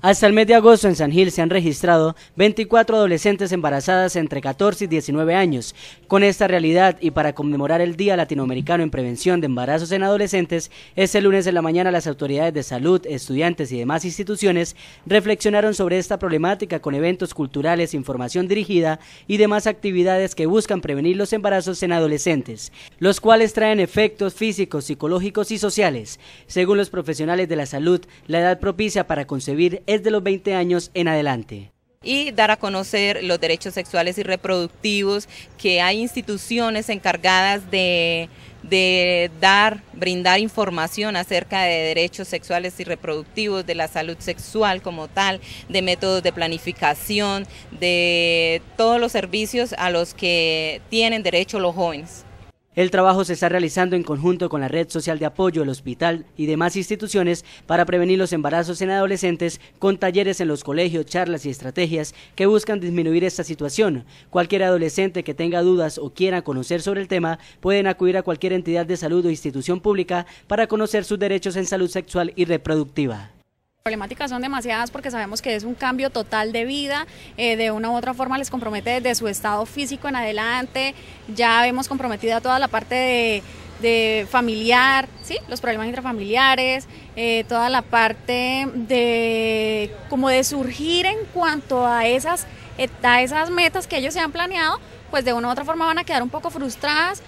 Hasta el mes de agosto en San Gil se han registrado 24 adolescentes embarazadas entre 14 y 19 años. Con esta realidad y para conmemorar el Día Latinoamericano en Prevención de Embarazos en Adolescentes, este lunes en la mañana las autoridades de salud, estudiantes y demás instituciones reflexionaron sobre esta problemática con eventos culturales, información dirigida y demás actividades que buscan prevenir los embarazos en adolescentes, los cuales traen efectos físicos, psicológicos y sociales. Según los profesionales de la salud, la edad propicia para concebir es de los 20 años en adelante y dar a conocer los derechos sexuales y reproductivos, que hay instituciones encargadas de, de, dar, brindar información acerca de derechos sexuales y reproductivos, de la salud sexual como tal, de métodos de planificación, de todos los servicios a los que tienen derecho los jóvenes. El trabajo se está realizando en conjunto con la Red Social de Apoyo, el Hospital y demás instituciones para prevenir los embarazos en adolescentes con talleres en los colegios, charlas y estrategias que buscan disminuir esta situación. Cualquier adolescente que tenga dudas o quiera conocer sobre el tema puede acudir a cualquier entidad de salud o institución pública para conocer sus derechos en salud sexual y reproductiva problemáticas son demasiadas porque sabemos que es un cambio total de vida, eh, de una u otra forma les compromete desde su estado físico en adelante, ya vemos comprometida toda la parte de, familiar, ¿sí? los problemas intrafamiliares, eh, toda la parte de como de surgir en cuanto a esas, a esas metas que ellos se han planeado, pues de una u otra forma van a quedar un poco frustradas